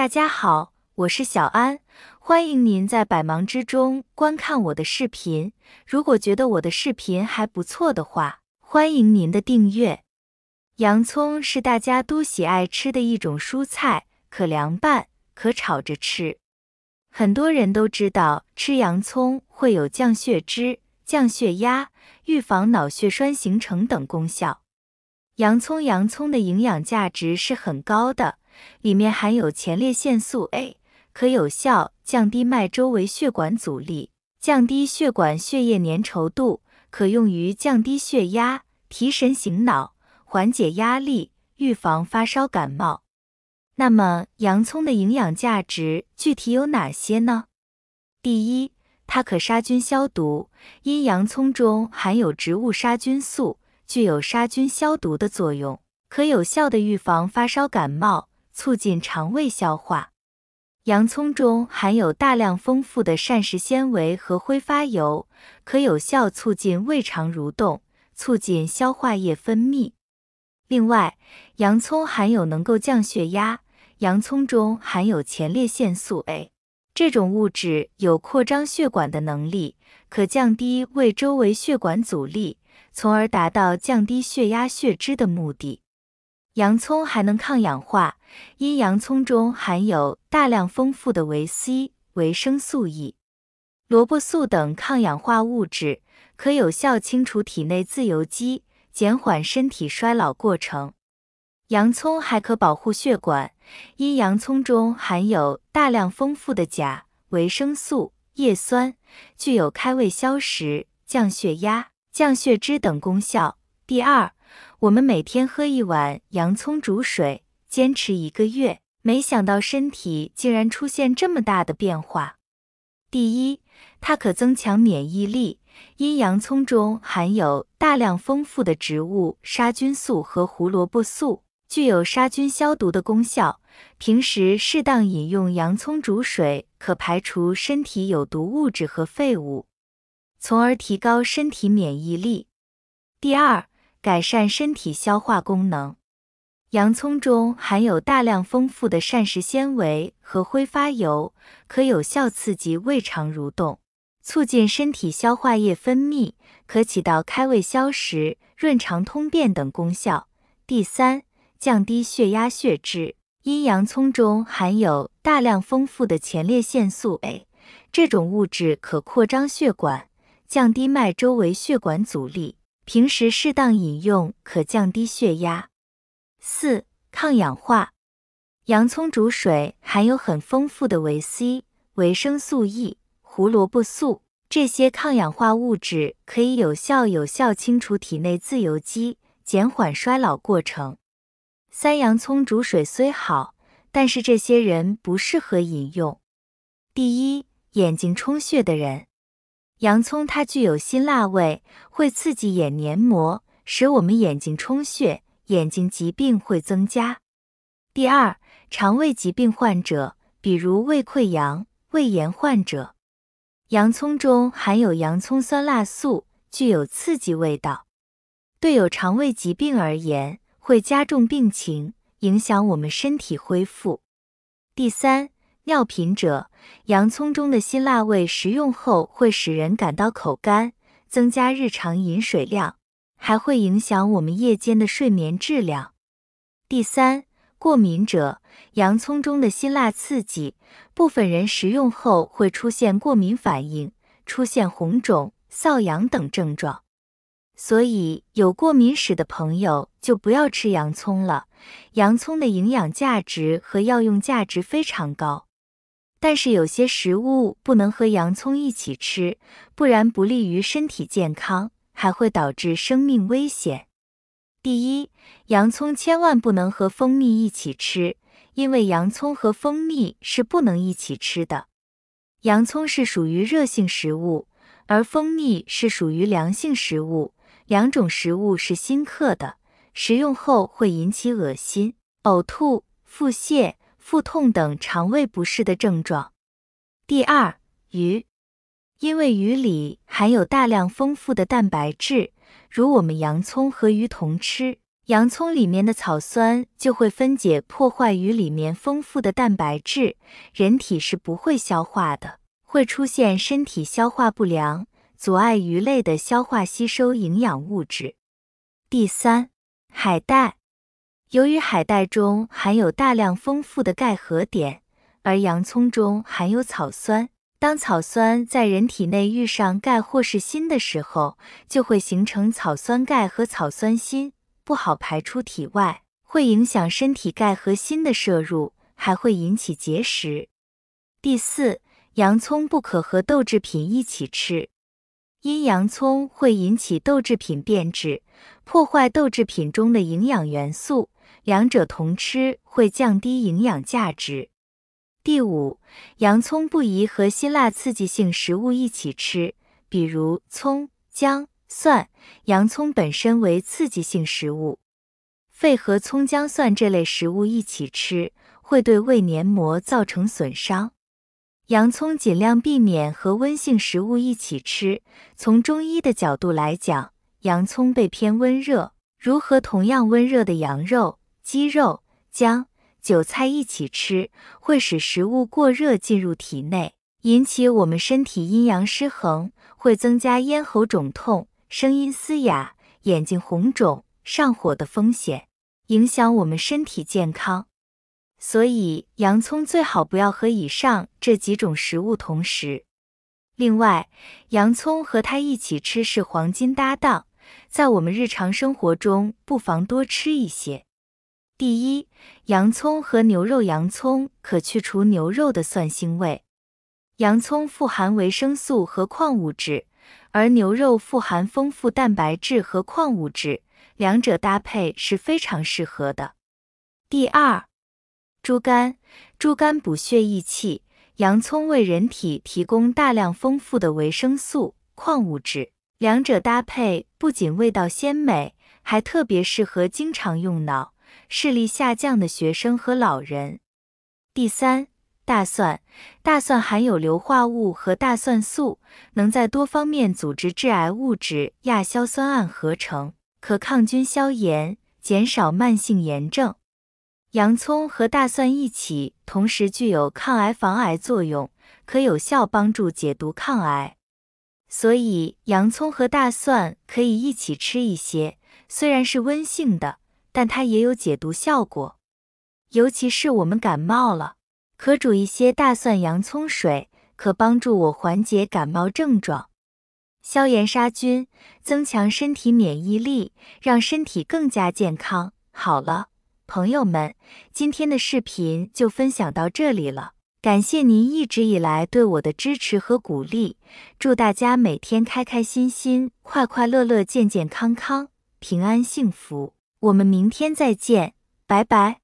大家好，我是小安，欢迎您在百忙之中观看我的视频。如果觉得我的视频还不错的话，欢迎您的订阅。洋葱是大家都喜爱吃的一种蔬菜，可凉拌，可炒着吃。很多人都知道吃洋葱会有降血脂、降血压、预防脑血栓形成等功效。洋葱，洋葱的营养价值是很高的。里面含有前列腺素 A，可有效降低脉周围血管阻力，降低血管血液粘稠度，可用于降低血压、提神醒脑、缓解压力、预防发烧感冒。那么，洋葱的营养价值具体有哪些呢？第一，它可杀菌消毒，因洋葱中含有植物杀菌素，具有杀菌消毒的作用，可有效的预防发烧感冒。促进肠胃消化。洋葱中含有大量丰富的膳食纤维和挥发油，可有效促进胃肠蠕动，促进消化液分泌。另外，洋葱含有能够降血压。洋葱中含有前列腺素 A，这种物质有扩张血管的能力，可降低胃周围血管阻力，从而达到降低血压、血脂的目的。洋葱还能抗氧化，因洋葱中含有大量丰富的维 C、维生素 E、萝卜素等抗氧化物质，可有效清除体内自由基，减缓身体衰老过程。洋葱还可保护血管，因洋葱中含有大量丰富的钾、维生素、叶酸，具有开胃消食、降血压、降血脂等功效。第二。我们每天喝一碗洋葱煮水，坚持一个月，没想到身体竟然出现这么大的变化。第一，它可增强免疫力，因洋葱中含有大量丰富的植物杀菌素和胡萝卜素，具有杀菌消毒的功效。平时适当饮用洋葱煮水，可排除身体有毒物质和废物，从而提高身体免疫力。第二。改善身体消化功能。洋葱中含有大量丰富的膳食纤维和挥发油，可有效刺激胃肠蠕动，促进身体消化液分泌，可起到开胃消食、润肠通便等功效。第三，降低血压血脂。因洋葱中含有大量丰富的前列腺素 A，这种物质可扩张血管，降低脉周围血管阻力。平时适当饮用可降低血压。四、抗氧化。洋葱煮水含有很丰富的维 C、维生素 E、胡萝卜素这些抗氧化物质，可以有效有效清除体内自由基，减缓衰老过程。三、洋葱煮水虽好，但是这些人不适合饮用。第一，眼睛充血的人。洋葱它具有辛辣味，会刺激眼黏膜，使我们眼睛充血，眼睛疾病会增加。第二，肠胃疾病患者，比如胃溃疡、胃炎患者，洋葱中含有洋葱酸辣素，具有刺激味道，对有肠胃疾病而言，会加重病情，影响我们身体恢复。第三。药品者，洋葱中的辛辣味食用后会使人感到口干，增加日常饮水量，还会影响我们夜间的睡眠质量。第三，过敏者，洋葱中的辛辣刺激，部分人食用后会出现过敏反应，出现红肿、瘙痒等症状。所以有过敏史的朋友就不要吃洋葱了。洋葱的营养价值和药用价值非常高。但是有些食物不能和洋葱一起吃，不然不利于身体健康，还会导致生命危险。第一，洋葱千万不能和蜂蜜一起吃，因为洋葱和蜂蜜是不能一起吃的。洋葱是属于热性食物，而蜂蜜是属于凉性食物，两种食物是新克的，食用后会引起恶心、呕吐、腹泻。腹痛等肠胃不适的症状。第二，鱼，因为鱼里含有大量丰富的蛋白质，如我们洋葱和鱼同吃，洋葱里面的草酸就会分解破坏鱼里面丰富的蛋白质，人体是不会消化的，会出现身体消化不良，阻碍鱼类的消化吸收营养物质。第三，海带。由于海带中含有大量丰富的钙和碘，而洋葱中含有草酸。当草酸在人体内遇上钙或是锌的时候，就会形成草酸钙和草酸锌，不好排出体外，会影响身体钙和锌的摄入，还会引起结石。第四，洋葱不可和豆制品一起吃。因洋葱会引起豆制品变质，破坏豆制品中的营养元素，两者同吃会降低营养价值。第五，洋葱不宜和辛辣刺激性食物一起吃，比如葱、姜、蒜。洋葱本身为刺激性食物，肺和葱、姜、蒜这类食物一起吃，会对胃黏膜造成损伤。洋葱尽量避免和温性食物一起吃。从中医的角度来讲，洋葱被偏温热，如和同样温热的羊肉、鸡肉、姜、韭菜一起吃，会使食物过热进入体内，引起我们身体阴阳失衡，会增加咽喉肿痛、声音嘶哑、眼睛红肿、上火的风险，影响我们身体健康。所以，洋葱最好不要和以上这几种食物同食。另外，洋葱和它一起吃是黄金搭档，在我们日常生活中不妨多吃一些。第一，洋葱和牛肉，洋葱可去除牛肉的蒜腥味。洋葱富含维生素和矿物质，而牛肉富含丰富蛋白质和矿物质，两者搭配是非常适合的。第二。猪肝，猪肝补血益气；洋葱为人体提供大量丰富的维生素、矿物质。两者搭配，不仅味道鲜美，还特别适合经常用脑、视力下降的学生和老人。第三，大蒜，大蒜含有硫化物和大蒜素，能在多方面组织致癌物质亚硝酸胺合成，可抗菌、消炎，减少慢性炎症。洋葱和大蒜一起，同时具有抗癌防癌作用，可有效帮助解毒抗癌。所以，洋葱和大蒜可以一起吃一些。虽然是温性的，但它也有解毒效果。尤其是我们感冒了，可煮一些大蒜洋葱水，可帮助我缓解感冒症状，消炎杀菌，增强身体免疫力，让身体更加健康。好了。朋友们，今天的视频就分享到这里了。感谢您一直以来对我的支持和鼓励。祝大家每天开开心心、快快乐乐、健健康康、平安幸福。我们明天再见，拜拜。